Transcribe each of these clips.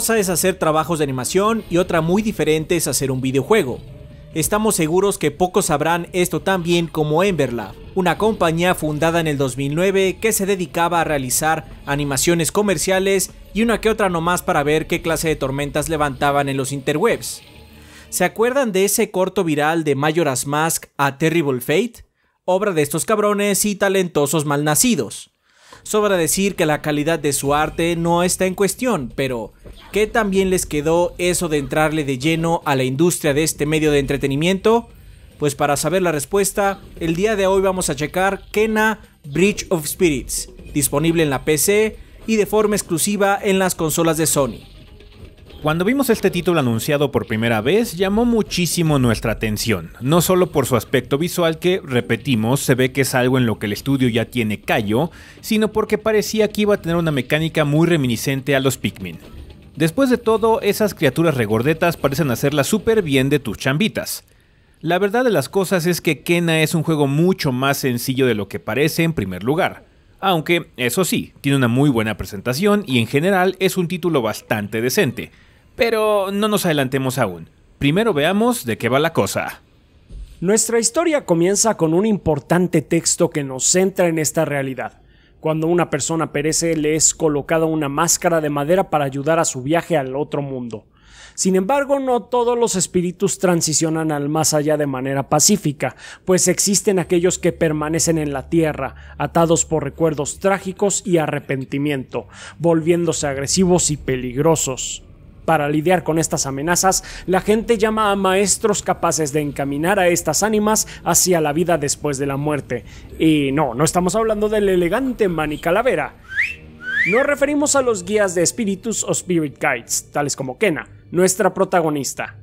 cosa es hacer trabajos de animación y otra muy diferente es hacer un videojuego. Estamos seguros que pocos sabrán esto tan bien como Emberlab, una compañía fundada en el 2009 que se dedicaba a realizar animaciones comerciales y una que otra nomás para ver qué clase de tormentas levantaban en los interwebs. ¿Se acuerdan de ese corto viral de Majora's Mask a Terrible Fate? Obra de estos cabrones y talentosos malnacidos. Sobra decir que la calidad de su arte no está en cuestión, pero ¿qué también les quedó eso de entrarle de lleno a la industria de este medio de entretenimiento? Pues para saber la respuesta, el día de hoy vamos a checar Kena Bridge of Spirits, disponible en la PC y de forma exclusiva en las consolas de Sony. Cuando vimos este título anunciado por primera vez, llamó muchísimo nuestra atención, no solo por su aspecto visual que, repetimos, se ve que es algo en lo que el estudio ya tiene callo, sino porque parecía que iba a tener una mecánica muy reminiscente a los Pikmin. Después de todo, esas criaturas regordetas parecen hacerla súper bien de tus chambitas. La verdad de las cosas es que Kena es un juego mucho más sencillo de lo que parece en primer lugar. Aunque, eso sí, tiene una muy buena presentación y en general es un título bastante decente, pero no nos adelantemos aún. Primero veamos de qué va la cosa. Nuestra historia comienza con un importante texto que nos centra en esta realidad. Cuando una persona perece le es colocada una máscara de madera para ayudar a su viaje al otro mundo. Sin embargo, no todos los espíritus transicionan al más allá de manera pacífica, pues existen aquellos que permanecen en la tierra, atados por recuerdos trágicos y arrepentimiento, volviéndose agresivos y peligrosos para lidiar con estas amenazas, la gente llama a maestros capaces de encaminar a estas ánimas hacia la vida después de la muerte. Y no, no estamos hablando del elegante Manny Calavera. Nos referimos a los guías de espíritus o spirit guides, tales como Kena, nuestra protagonista.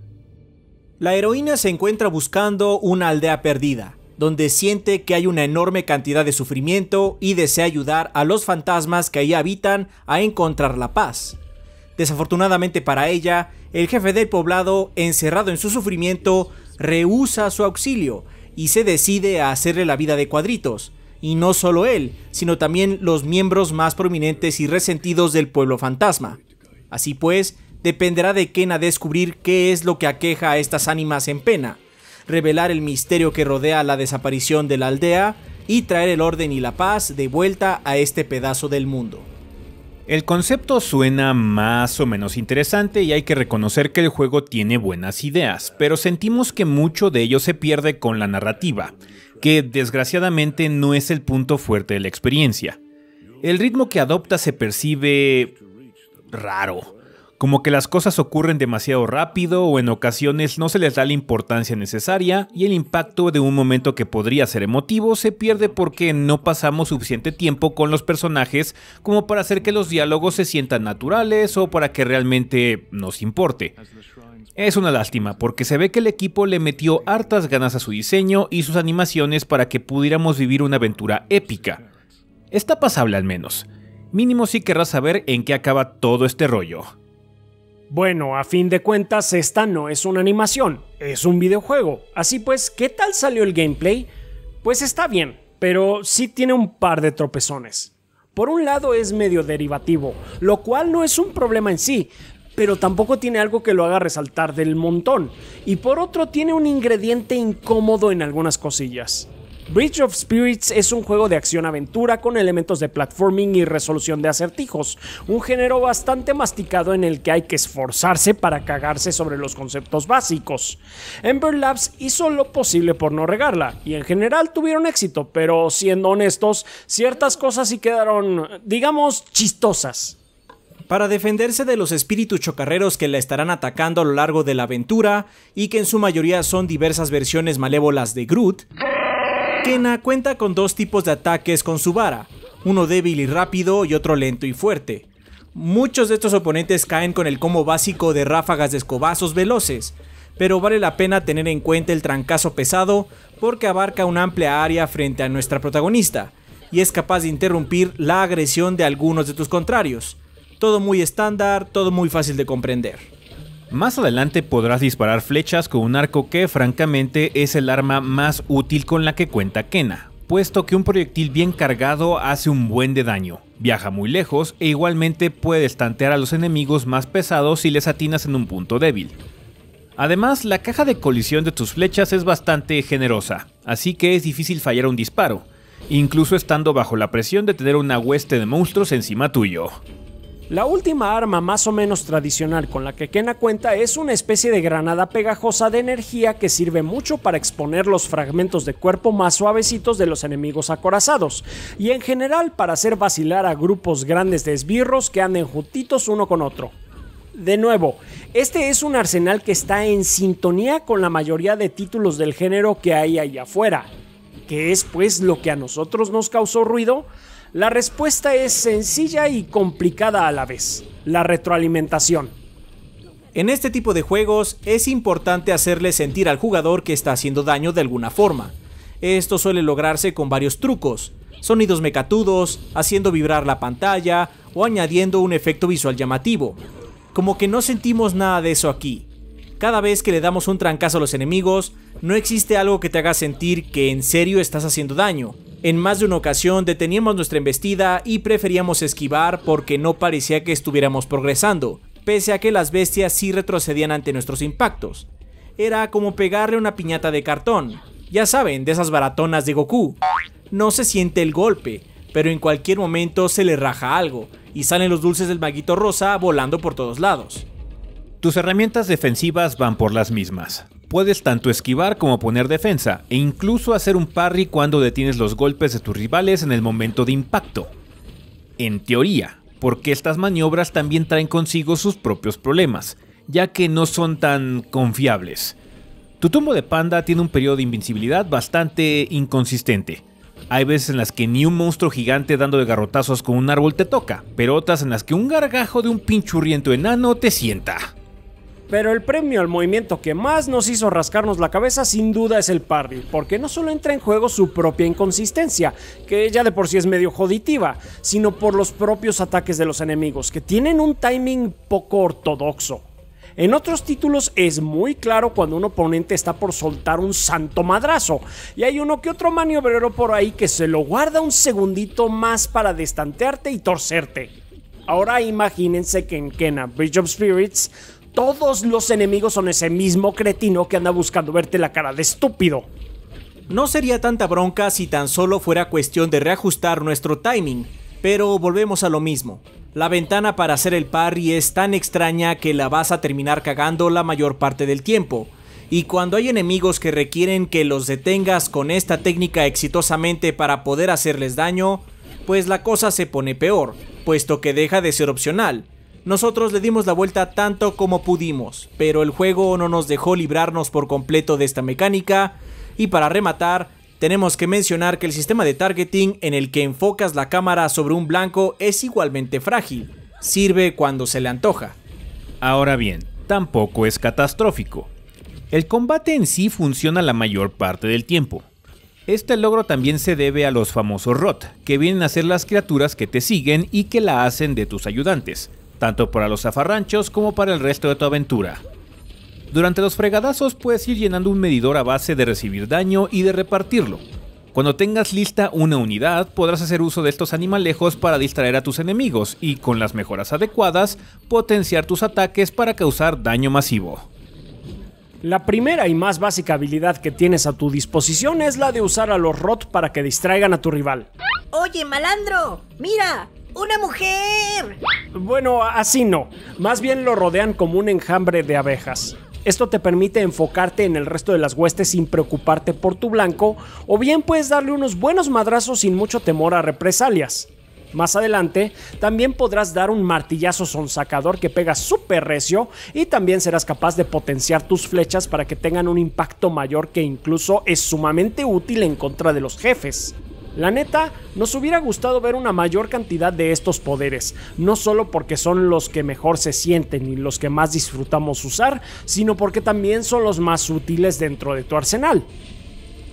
La heroína se encuentra buscando una aldea perdida, donde siente que hay una enorme cantidad de sufrimiento y desea ayudar a los fantasmas que ahí habitan a encontrar la paz. Desafortunadamente para ella, el jefe del poblado, encerrado en su sufrimiento, rehúsa su auxilio y se decide a hacerle la vida de cuadritos. Y no solo él, sino también los miembros más prominentes y resentidos del pueblo fantasma. Así pues, dependerá de Kena descubrir qué es lo que aqueja a estas ánimas en pena, revelar el misterio que rodea la desaparición de la aldea y traer el orden y la paz de vuelta a este pedazo del mundo. El concepto suena más o menos interesante y hay que reconocer que el juego tiene buenas ideas, pero sentimos que mucho de ello se pierde con la narrativa, que desgraciadamente no es el punto fuerte de la experiencia. El ritmo que adopta se percibe raro, como que las cosas ocurren demasiado rápido o en ocasiones no se les da la importancia necesaria y el impacto de un momento que podría ser emotivo se pierde porque no pasamos suficiente tiempo con los personajes como para hacer que los diálogos se sientan naturales o para que realmente nos importe. Es una lástima porque se ve que el equipo le metió hartas ganas a su diseño y sus animaciones para que pudiéramos vivir una aventura épica. Está pasable al menos. Mínimo si querrás saber en qué acaba todo este rollo. Bueno, a fin de cuentas esta no es una animación, es un videojuego. Así pues, ¿qué tal salió el gameplay? Pues está bien, pero sí tiene un par de tropezones. Por un lado es medio derivativo, lo cual no es un problema en sí, pero tampoco tiene algo que lo haga resaltar del montón. Y por otro tiene un ingrediente incómodo en algunas cosillas. Bridge of Spirits es un juego de acción-aventura con elementos de platforming y resolución de acertijos, un género bastante masticado en el que hay que esforzarse para cagarse sobre los conceptos básicos. Ember Labs hizo lo posible por no regarla y en general tuvieron éxito, pero siendo honestos, ciertas cosas sí quedaron, digamos, chistosas. Para defenderse de los espíritus chocarreros que la estarán atacando a lo largo de la aventura y que en su mayoría son diversas versiones malévolas de Groot, Kena cuenta con dos tipos de ataques con su vara, uno débil y rápido y otro lento y fuerte. Muchos de estos oponentes caen con el combo básico de ráfagas de escobazos veloces, pero vale la pena tener en cuenta el trancazo pesado porque abarca una amplia área frente a nuestra protagonista y es capaz de interrumpir la agresión de algunos de tus contrarios. Todo muy estándar, todo muy fácil de comprender. Más adelante podrás disparar flechas con un arco que francamente es el arma más útil con la que cuenta Kena, puesto que un proyectil bien cargado hace un buen de daño, viaja muy lejos e igualmente puedes tantear a los enemigos más pesados si les atinas en un punto débil. Además, la caja de colisión de tus flechas es bastante generosa, así que es difícil fallar un disparo, incluso estando bajo la presión de tener una hueste de monstruos encima tuyo. La última arma más o menos tradicional con la que Kena cuenta es una especie de granada pegajosa de energía que sirve mucho para exponer los fragmentos de cuerpo más suavecitos de los enemigos acorazados, y en general para hacer vacilar a grupos grandes de esbirros que anden juntitos uno con otro. De nuevo, este es un arsenal que está en sintonía con la mayoría de títulos del género que hay allá afuera. que es pues lo que a nosotros nos causó ruido? La respuesta es sencilla y complicada a la vez, la retroalimentación. En este tipo de juegos es importante hacerle sentir al jugador que está haciendo daño de alguna forma. Esto suele lograrse con varios trucos, sonidos mecatudos, haciendo vibrar la pantalla o añadiendo un efecto visual llamativo. Como que no sentimos nada de eso aquí. Cada vez que le damos un trancazo a los enemigos, no existe algo que te haga sentir que en serio estás haciendo daño, en más de una ocasión deteníamos nuestra embestida y preferíamos esquivar porque no parecía que estuviéramos progresando, pese a que las bestias sí retrocedían ante nuestros impactos. Era como pegarle una piñata de cartón, ya saben, de esas baratonas de Goku. No se siente el golpe, pero en cualquier momento se le raja algo y salen los dulces del maguito rosa volando por todos lados. Tus herramientas defensivas van por las mismas. Puedes tanto esquivar como poner defensa, e incluso hacer un parry cuando detienes los golpes de tus rivales en el momento de impacto. En teoría, porque estas maniobras también traen consigo sus propios problemas, ya que no son tan confiables. Tu tumbo de panda tiene un periodo de invincibilidad bastante inconsistente. Hay veces en las que ni un monstruo gigante dando de garrotazos con un árbol te toca, pero otras en las que un gargajo de un pinchurriento enano te sienta. Pero el premio al movimiento que más nos hizo rascarnos la cabeza sin duda es el parry, porque no solo entra en juego su propia inconsistencia, que ya de por sí es medio joditiva, sino por los propios ataques de los enemigos, que tienen un timing poco ortodoxo. En otros títulos es muy claro cuando un oponente está por soltar un santo madrazo, y hay uno que otro maniobrero por ahí que se lo guarda un segundito más para destantearte y torcerte. Ahora imagínense que en Kena Bridge of Spirits todos los enemigos son ese mismo cretino que anda buscando verte la cara de estúpido. No sería tanta bronca si tan solo fuera cuestión de reajustar nuestro timing, pero volvemos a lo mismo. La ventana para hacer el parry es tan extraña que la vas a terminar cagando la mayor parte del tiempo, y cuando hay enemigos que requieren que los detengas con esta técnica exitosamente para poder hacerles daño, pues la cosa se pone peor, puesto que deja de ser opcional, nosotros le dimos la vuelta tanto como pudimos, pero el juego no nos dejó librarnos por completo de esta mecánica. Y para rematar, tenemos que mencionar que el sistema de targeting en el que enfocas la cámara sobre un blanco es igualmente frágil, sirve cuando se le antoja. Ahora bien, tampoco es catastrófico. El combate en sí funciona la mayor parte del tiempo. Este logro también se debe a los famosos ROT, que vienen a ser las criaturas que te siguen y que la hacen de tus ayudantes, tanto para los zafarranchos como para el resto de tu aventura. Durante los fregadazos puedes ir llenando un medidor a base de recibir daño y de repartirlo. Cuando tengas lista una unidad, podrás hacer uso de estos animalejos para distraer a tus enemigos y, con las mejoras adecuadas, potenciar tus ataques para causar daño masivo. La primera y más básica habilidad que tienes a tu disposición es la de usar a los Rot para que distraigan a tu rival. Oye, malandro, mira, una mujer. Bueno, así no. Más bien lo rodean como un enjambre de abejas. Esto te permite enfocarte en el resto de las huestes sin preocuparte por tu blanco, o bien puedes darle unos buenos madrazos sin mucho temor a represalias. Más adelante, también podrás dar un martillazo sonsacador que pega súper recio y también serás capaz de potenciar tus flechas para que tengan un impacto mayor que incluso es sumamente útil en contra de los jefes. La neta, nos hubiera gustado ver una mayor cantidad de estos poderes, no solo porque son los que mejor se sienten y los que más disfrutamos usar, sino porque también son los más útiles dentro de tu arsenal.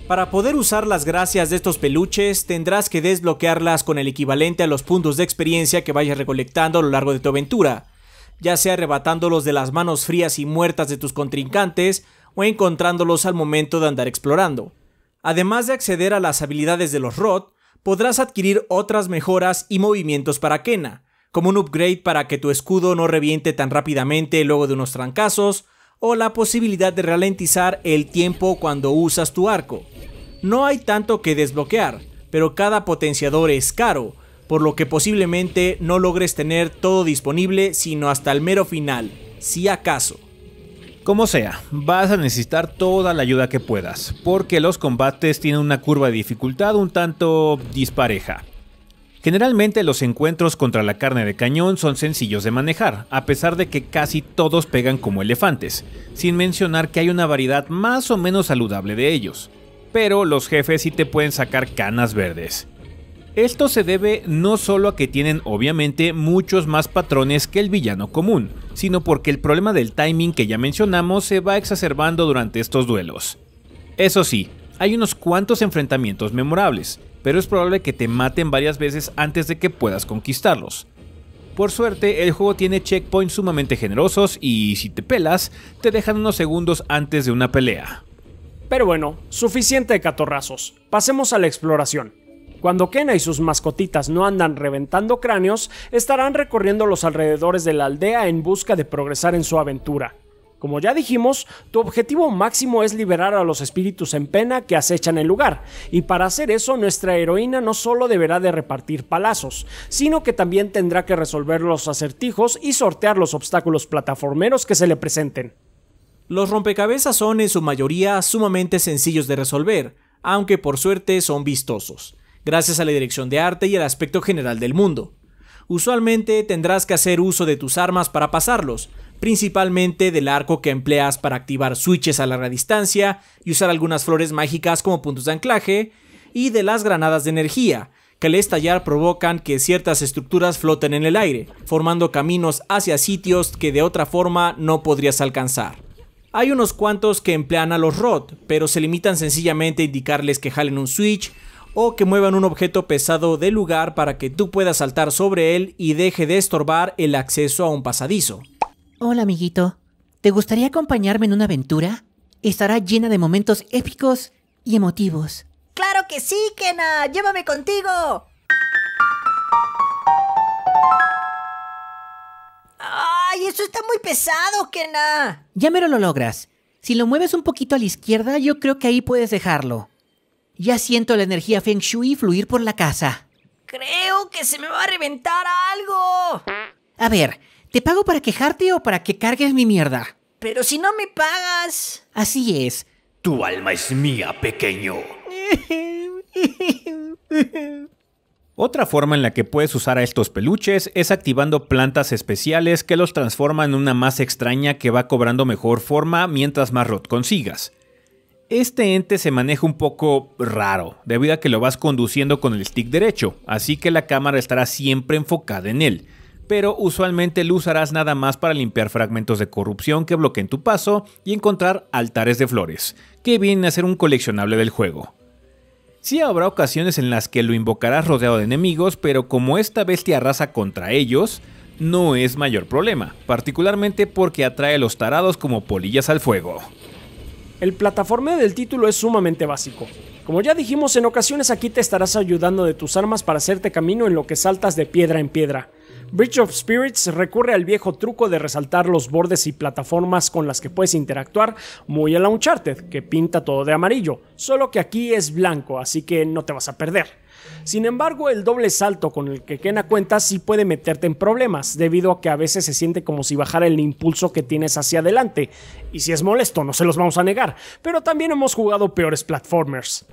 Para poder usar las gracias de estos peluches, tendrás que desbloquearlas con el equivalente a los puntos de experiencia que vayas recolectando a lo largo de tu aventura, ya sea arrebatándolos de las manos frías y muertas de tus contrincantes o encontrándolos al momento de andar explorando. Además de acceder a las habilidades de los Rod, podrás adquirir otras mejoras y movimientos para Kena, como un upgrade para que tu escudo no reviente tan rápidamente luego de unos trancazos, o la posibilidad de ralentizar el tiempo cuando usas tu arco. No hay tanto que desbloquear, pero cada potenciador es caro, por lo que posiblemente no logres tener todo disponible sino hasta el mero final, si acaso. Como sea, vas a necesitar toda la ayuda que puedas, porque los combates tienen una curva de dificultad un tanto dispareja. Generalmente los encuentros contra la carne de cañón son sencillos de manejar, a pesar de que casi todos pegan como elefantes, sin mencionar que hay una variedad más o menos saludable de ellos. Pero los jefes sí te pueden sacar canas verdes. Esto se debe no solo a que tienen obviamente muchos más patrones que el villano común, sino porque el problema del timing que ya mencionamos se va exacerbando durante estos duelos. Eso sí, hay unos cuantos enfrentamientos memorables, pero es probable que te maten varias veces antes de que puedas conquistarlos. Por suerte, el juego tiene checkpoints sumamente generosos y si te pelas, te dejan unos segundos antes de una pelea. Pero bueno, suficiente de catorrazos, pasemos a la exploración. Cuando Kena y sus mascotitas no andan reventando cráneos, estarán recorriendo los alrededores de la aldea en busca de progresar en su aventura. Como ya dijimos, tu objetivo máximo es liberar a los espíritus en pena que acechan el lugar, y para hacer eso nuestra heroína no solo deberá de repartir palazos, sino que también tendrá que resolver los acertijos y sortear los obstáculos plataformeros que se le presenten. Los rompecabezas son en su mayoría sumamente sencillos de resolver, aunque por suerte son vistosos gracias a la dirección de arte y el aspecto general del mundo. Usualmente tendrás que hacer uso de tus armas para pasarlos, principalmente del arco que empleas para activar switches a larga distancia y usar algunas flores mágicas como puntos de anclaje, y de las granadas de energía, que al estallar provocan que ciertas estructuras floten en el aire, formando caminos hacia sitios que de otra forma no podrías alcanzar. Hay unos cuantos que emplean a los ROT, pero se limitan sencillamente a indicarles que jalen un switch o que muevan un objeto pesado del lugar para que tú puedas saltar sobre él y deje de estorbar el acceso a un pasadizo. Hola amiguito, ¿te gustaría acompañarme en una aventura? Estará llena de momentos épicos y emotivos. ¡Claro que sí, Kena! ¡Llévame contigo! ¡Ay, eso está muy pesado, Kena! Ya mero lo logras. Si lo mueves un poquito a la izquierda, yo creo que ahí puedes dejarlo. Ya siento la energía Feng Shui fluir por la casa. Creo que se me va a reventar algo. A ver, ¿te pago para quejarte o para que cargues mi mierda? Pero si no me pagas. Así es. Tu alma es mía, pequeño. Otra forma en la que puedes usar a estos peluches es activando plantas especiales que los transforman en una más extraña que va cobrando mejor forma mientras más rot consigas. Este ente se maneja un poco raro, debido a que lo vas conduciendo con el stick derecho, así que la cámara estará siempre enfocada en él, pero usualmente lo usarás nada más para limpiar fragmentos de corrupción que bloqueen tu paso y encontrar altares de flores, que vienen a ser un coleccionable del juego. Sí habrá ocasiones en las que lo invocarás rodeado de enemigos, pero como esta bestia arrasa contra ellos, no es mayor problema, particularmente porque atrae a los tarados como polillas al fuego. El plataformeo del título es sumamente básico. Como ya dijimos, en ocasiones aquí te estarás ayudando de tus armas para hacerte camino en lo que saltas de piedra en piedra. Bridge of Spirits recurre al viejo truco de resaltar los bordes y plataformas con las que puedes interactuar, muy a la Uncharted, que pinta todo de amarillo, solo que aquí es blanco, así que no te vas a perder. Sin embargo, el doble salto con el que Kena cuenta sí puede meterte en problemas, debido a que a veces se siente como si bajara el impulso que tienes hacia adelante, y si es molesto, no se los vamos a negar, pero también hemos jugado peores platformers.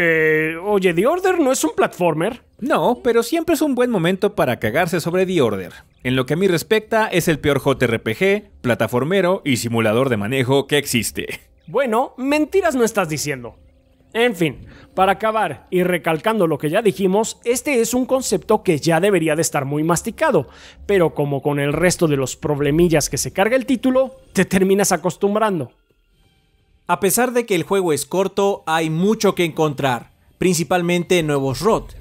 Eh, oye, The Order no es un platformer. No, pero siempre es un buen momento para cagarse sobre The Order. En lo que a mí respecta, es el peor JRPG, plataformero y simulador de manejo que existe. Bueno, mentiras no estás diciendo. En fin, para acabar y recalcando lo que ya dijimos, este es un concepto que ya debería de estar muy masticado, pero como con el resto de los problemillas que se carga el título, te terminas acostumbrando. A pesar de que el juego es corto, hay mucho que encontrar, principalmente nuevos ROT.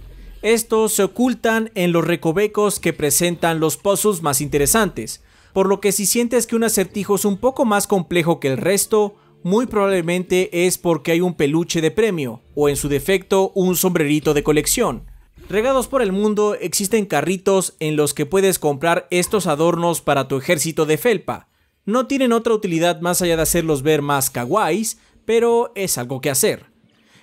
Estos se ocultan en los recovecos que presentan los pozos más interesantes, por lo que si sientes que un acertijo es un poco más complejo que el resto, muy probablemente es porque hay un peluche de premio, o en su defecto un sombrerito de colección. Regados por el mundo existen carritos en los que puedes comprar estos adornos para tu ejército de felpa. No tienen otra utilidad más allá de hacerlos ver más kawaiis, pero es algo que hacer.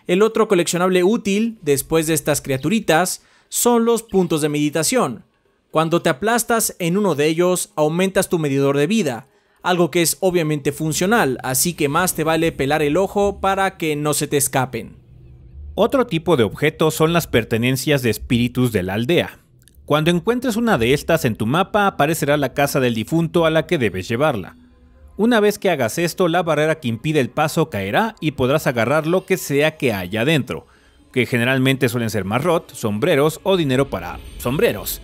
El otro coleccionable útil, después de estas criaturitas, son los puntos de meditación. Cuando te aplastas en uno de ellos, aumentas tu medidor de vida, algo que es obviamente funcional, así que más te vale pelar el ojo para que no se te escapen. Otro tipo de objetos son las pertenencias de espíritus de la aldea. Cuando encuentres una de estas en tu mapa, aparecerá la casa del difunto a la que debes llevarla. Una vez que hagas esto, la barrera que impide el paso caerá y podrás agarrar lo que sea que haya adentro, que generalmente suelen ser marrot, sombreros o dinero para sombreros.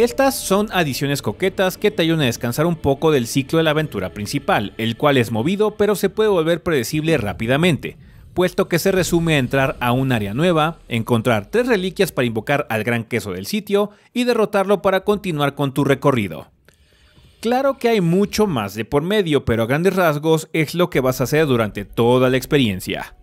Estas son adiciones coquetas que te ayudan a descansar un poco del ciclo de la aventura principal, el cual es movido pero se puede volver predecible rápidamente, puesto que se resume a entrar a un área nueva, encontrar tres reliquias para invocar al gran queso del sitio y derrotarlo para continuar con tu recorrido. Claro que hay mucho más de por medio, pero a grandes rasgos es lo que vas a hacer durante toda la experiencia.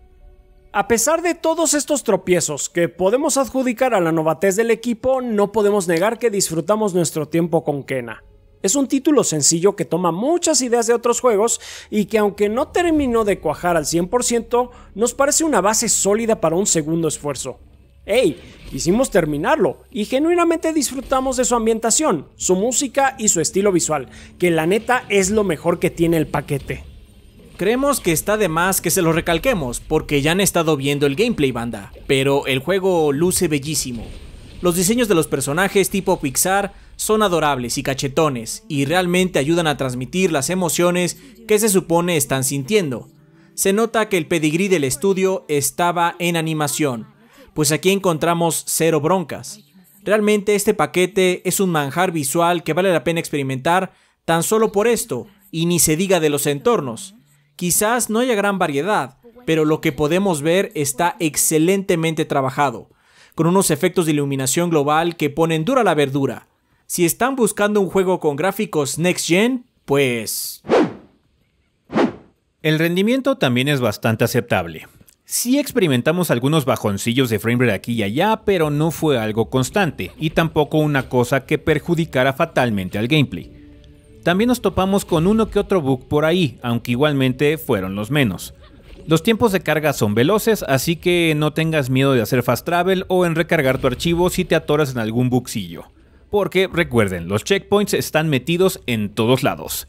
A pesar de todos estos tropiezos que podemos adjudicar a la novatez del equipo, no podemos negar que disfrutamos nuestro tiempo con Kena. Es un título sencillo que toma muchas ideas de otros juegos y que aunque no terminó de cuajar al 100%, nos parece una base sólida para un segundo esfuerzo. ¡Ey! Quisimos terminarlo y genuinamente disfrutamos de su ambientación, su música y su estilo visual, que la neta es lo mejor que tiene el paquete. Creemos que está de más que se lo recalquemos, porque ya han estado viendo el gameplay banda, pero el juego luce bellísimo. Los diseños de los personajes tipo Pixar son adorables y cachetones, y realmente ayudan a transmitir las emociones que se supone están sintiendo. Se nota que el pedigrí del estudio estaba en animación, pues aquí encontramos cero broncas. Realmente este paquete es un manjar visual que vale la pena experimentar tan solo por esto, y ni se diga de los entornos. Quizás no haya gran variedad, pero lo que podemos ver está excelentemente trabajado, con unos efectos de iluminación global que ponen dura la verdura. Si están buscando un juego con gráficos Next Gen, pues... El rendimiento también es bastante aceptable. Sí experimentamos algunos bajoncillos de framerate aquí y allá, pero no fue algo constante, y tampoco una cosa que perjudicara fatalmente al gameplay. También nos topamos con uno que otro bug por ahí, aunque igualmente fueron los menos. Los tiempos de carga son veloces, así que no tengas miedo de hacer fast travel o en recargar tu archivo si te atoras en algún bugcillo. Porque recuerden, los checkpoints están metidos en todos lados.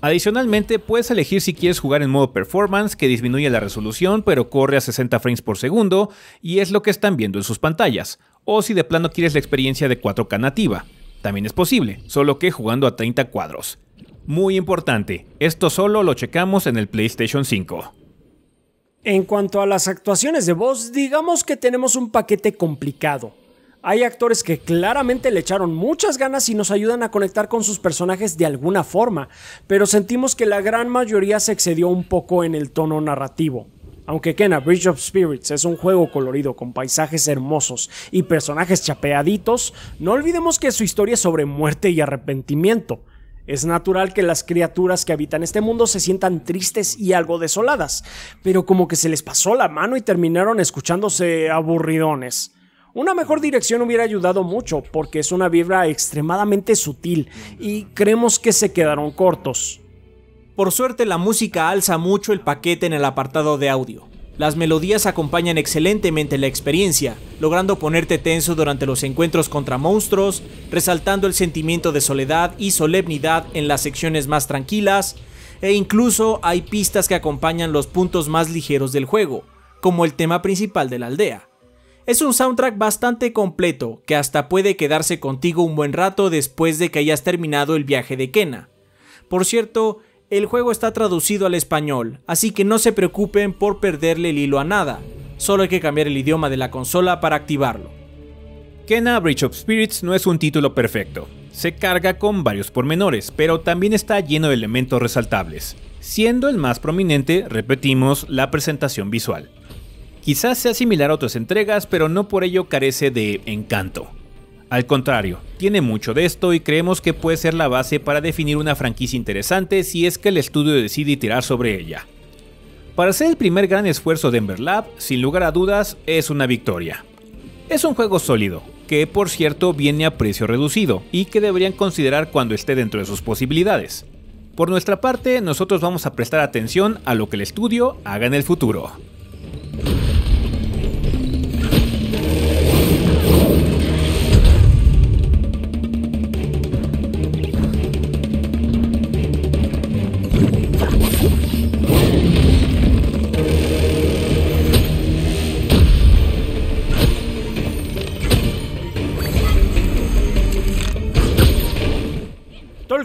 Adicionalmente, puedes elegir si quieres jugar en modo performance, que disminuye la resolución pero corre a 60 frames por segundo, y es lo que están viendo en sus pantallas, o si de plano quieres la experiencia de 4K nativa. También es posible, solo que jugando a 30 cuadros. Muy importante, esto solo lo checamos en el PlayStation 5. En cuanto a las actuaciones de voz, digamos que tenemos un paquete complicado. Hay actores que claramente le echaron muchas ganas y nos ayudan a conectar con sus personajes de alguna forma, pero sentimos que la gran mayoría se excedió un poco en el tono narrativo. Aunque Kena Bridge of Spirits es un juego colorido con paisajes hermosos y personajes chapeaditos, no olvidemos que su historia es sobre muerte y arrepentimiento. Es natural que las criaturas que habitan este mundo se sientan tristes y algo desoladas, pero como que se les pasó la mano y terminaron escuchándose aburridones. Una mejor dirección hubiera ayudado mucho, porque es una vibra extremadamente sutil y creemos que se quedaron cortos. Por suerte la música alza mucho el paquete en el apartado de audio. Las melodías acompañan excelentemente la experiencia, logrando ponerte tenso durante los encuentros contra monstruos, resaltando el sentimiento de soledad y solemnidad en las secciones más tranquilas, e incluso hay pistas que acompañan los puntos más ligeros del juego, como el tema principal de la aldea. Es un soundtrack bastante completo, que hasta puede quedarse contigo un buen rato después de que hayas terminado el viaje de Kena. Por cierto, el juego está traducido al español, así que no se preocupen por perderle el hilo a nada, solo hay que cambiar el idioma de la consola para activarlo. Kena Bridge of Spirits no es un título perfecto, se carga con varios pormenores, pero también está lleno de elementos resaltables, siendo el más prominente, repetimos, la presentación visual. Quizás sea similar a otras entregas, pero no por ello carece de encanto. Al contrario, tiene mucho de esto y creemos que puede ser la base para definir una franquicia interesante si es que el estudio decide tirar sobre ella. Para ser el primer gran esfuerzo de Ember Lab, sin lugar a dudas, es una victoria. Es un juego sólido, que por cierto viene a precio reducido y que deberían considerar cuando esté dentro de sus posibilidades. Por nuestra parte, nosotros vamos a prestar atención a lo que el estudio haga en el futuro.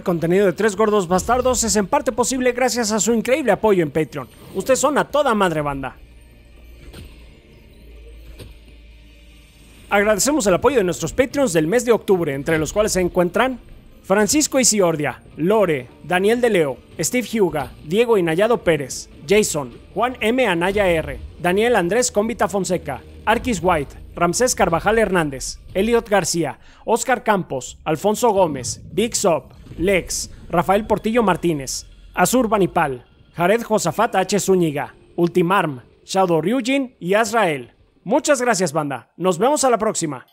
contenido de Tres Gordos Bastardos es en parte posible gracias a su increíble apoyo en Patreon. Ustedes son a toda madre banda. Agradecemos el apoyo de nuestros Patreons del mes de octubre, entre los cuales se encuentran Francisco Isiordia, Lore, Daniel De Leo, Steve Huga, Diego Inayado Pérez, Jason, Juan M. Anaya R., Daniel Andrés Cómbita Fonseca, Arquis White, Ramsés Carvajal Hernández, Elliot García, Oscar Campos, Alfonso Gómez, Big Sop, Lex, Rafael Portillo Martínez, Azur Banipal, Jared Josafat H. Zúñiga, Ultimarm, Shadow Ryujin y Azrael. Muchas gracias, banda. Nos vemos a la próxima.